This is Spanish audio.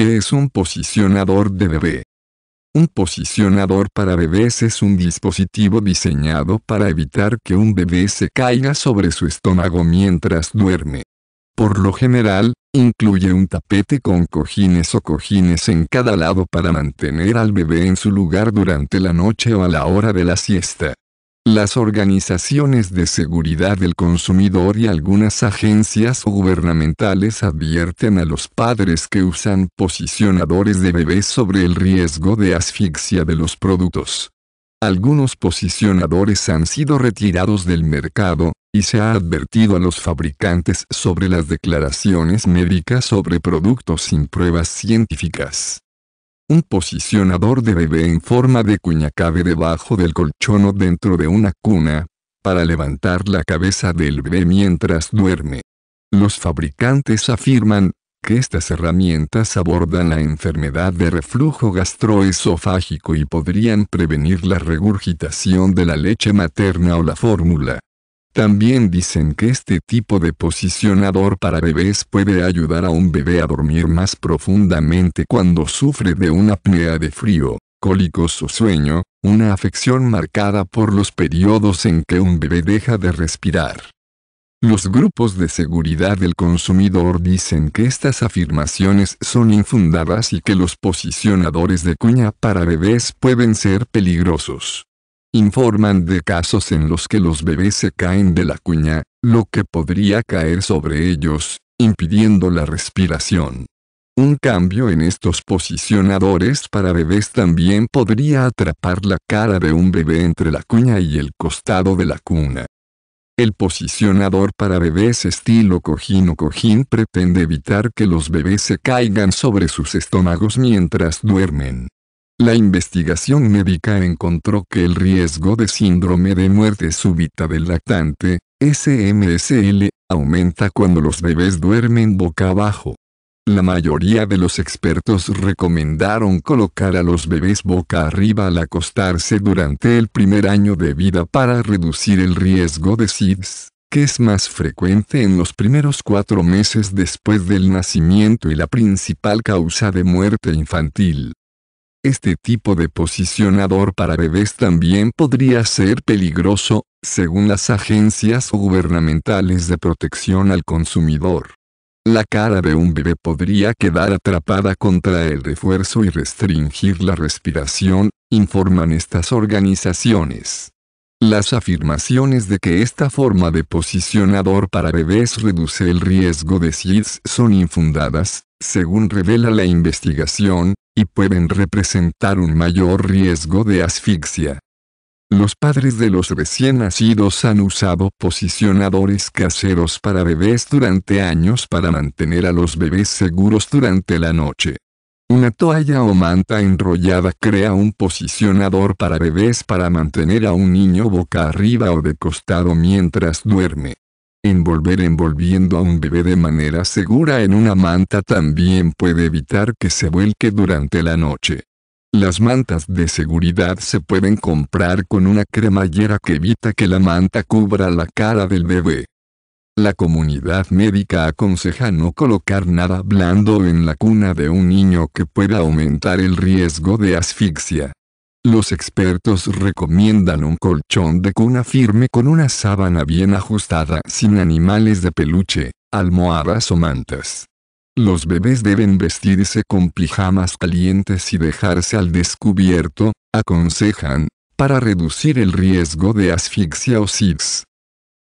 Este es un posicionador de bebé. Un posicionador para bebés es un dispositivo diseñado para evitar que un bebé se caiga sobre su estómago mientras duerme. Por lo general, incluye un tapete con cojines o cojines en cada lado para mantener al bebé en su lugar durante la noche o a la hora de la siesta. Las organizaciones de seguridad del consumidor y algunas agencias gubernamentales advierten a los padres que usan posicionadores de bebés sobre el riesgo de asfixia de los productos. Algunos posicionadores han sido retirados del mercado, y se ha advertido a los fabricantes sobre las declaraciones médicas sobre productos sin pruebas científicas un posicionador de bebé en forma de cuña cabe debajo del colchón o dentro de una cuna, para levantar la cabeza del bebé mientras duerme. Los fabricantes afirman que estas herramientas abordan la enfermedad de reflujo gastroesofágico y podrían prevenir la regurgitación de la leche materna o la fórmula. También dicen que este tipo de posicionador para bebés puede ayudar a un bebé a dormir más profundamente cuando sufre de una apnea de frío, cólicos o sueño, una afección marcada por los periodos en que un bebé deja de respirar. Los grupos de seguridad del consumidor dicen que estas afirmaciones son infundadas y que los posicionadores de cuña para bebés pueden ser peligrosos informan de casos en los que los bebés se caen de la cuña, lo que podría caer sobre ellos, impidiendo la respiración. Un cambio en estos posicionadores para bebés también podría atrapar la cara de un bebé entre la cuña y el costado de la cuna. El posicionador para bebés estilo cojín o cojín pretende evitar que los bebés se caigan sobre sus estómagos mientras duermen. La investigación médica encontró que el riesgo de síndrome de muerte súbita del lactante, SMSL, aumenta cuando los bebés duermen boca abajo. La mayoría de los expertos recomendaron colocar a los bebés boca arriba al acostarse durante el primer año de vida para reducir el riesgo de SIDS, que es más frecuente en los primeros cuatro meses después del nacimiento y la principal causa de muerte infantil. Este tipo de posicionador para bebés también podría ser peligroso, según las agencias gubernamentales de protección al consumidor. La cara de un bebé podría quedar atrapada contra el refuerzo y restringir la respiración, informan estas organizaciones. Las afirmaciones de que esta forma de posicionador para bebés reduce el riesgo de SIDS son infundadas, según revela la investigación, y pueden representar un mayor riesgo de asfixia. Los padres de los recién nacidos han usado posicionadores caseros para bebés durante años para mantener a los bebés seguros durante la noche. Una toalla o manta enrollada crea un posicionador para bebés para mantener a un niño boca arriba o de costado mientras duerme. Envolver envolviendo a un bebé de manera segura en una manta también puede evitar que se vuelque durante la noche. Las mantas de seguridad se pueden comprar con una cremallera que evita que la manta cubra la cara del bebé. La comunidad médica aconseja no colocar nada blando en la cuna de un niño que pueda aumentar el riesgo de asfixia. Los expertos recomiendan un colchón de cuna firme con una sábana bien ajustada sin animales de peluche, almohadas o mantas. Los bebés deben vestirse con pijamas calientes y dejarse al descubierto, aconsejan, para reducir el riesgo de asfixia o SIDS.